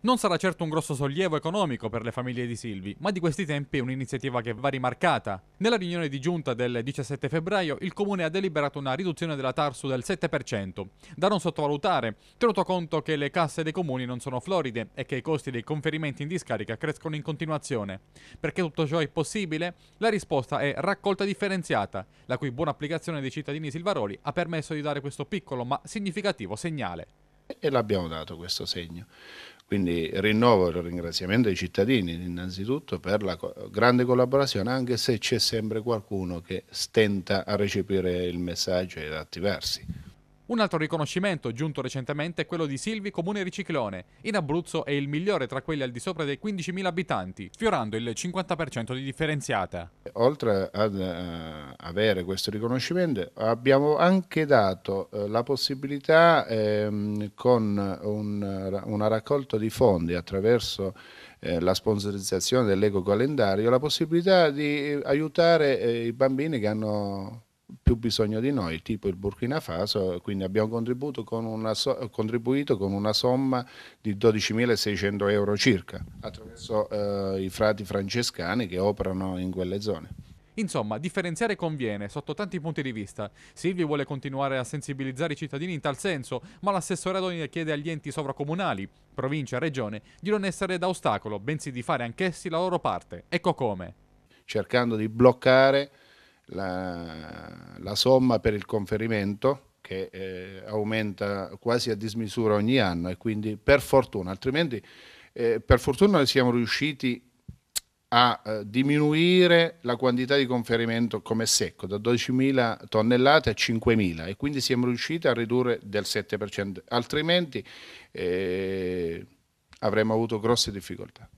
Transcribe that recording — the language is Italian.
Non sarà certo un grosso sollievo economico per le famiglie di Silvi, ma di questi tempi è un'iniziativa che va rimarcata. Nella riunione di giunta del 17 febbraio il comune ha deliberato una riduzione della Tarsu del 7%, da non sottovalutare, tenuto conto che le casse dei comuni non sono floride e che i costi dei conferimenti in discarica crescono in continuazione. Perché tutto ciò è possibile? La risposta è raccolta differenziata, la cui buona applicazione dei cittadini silvaroli ha permesso di dare questo piccolo ma significativo segnale. E l'abbiamo dato questo segno. Quindi rinnovo il ringraziamento ai cittadini innanzitutto per la grande collaborazione, anche se c'è sempre qualcuno che stenta a recepire il messaggio e ad attivarsi. Un altro riconoscimento giunto recentemente è quello di Silvi Comune Riciclone. In Abruzzo è il migliore tra quelli al di sopra dei 15.000 abitanti, sfiorando il 50% di differenziata oltre ad eh, avere questo riconoscimento, abbiamo anche dato eh, la possibilità ehm, con un, una raccolta di fondi attraverso eh, la sponsorizzazione dell'eco calendario, la possibilità di eh, aiutare eh, i bambini che hanno più bisogno di noi, tipo il Burkina Faso, quindi abbiamo contribuito con una, contribuito con una somma di 12.600 euro circa attraverso eh, i frati francescani che operano in quelle zone. Insomma, differenziare conviene sotto tanti punti di vista. Silvi vuole continuare a sensibilizzare i cittadini in tal senso, ma l'assessore Adonia chiede agli enti sovracomunali, provincia regione di non essere da ostacolo, bensì di fare anch'essi la loro parte. Ecco come. Cercando di bloccare la, la somma per il conferimento che eh, aumenta quasi a dismisura ogni anno e quindi per fortuna, altrimenti eh, per fortuna siamo riusciti a eh, diminuire la quantità di conferimento come secco da 12.000 tonnellate a 5.000 e quindi siamo riusciti a ridurre del 7%, altrimenti eh, avremmo avuto grosse difficoltà.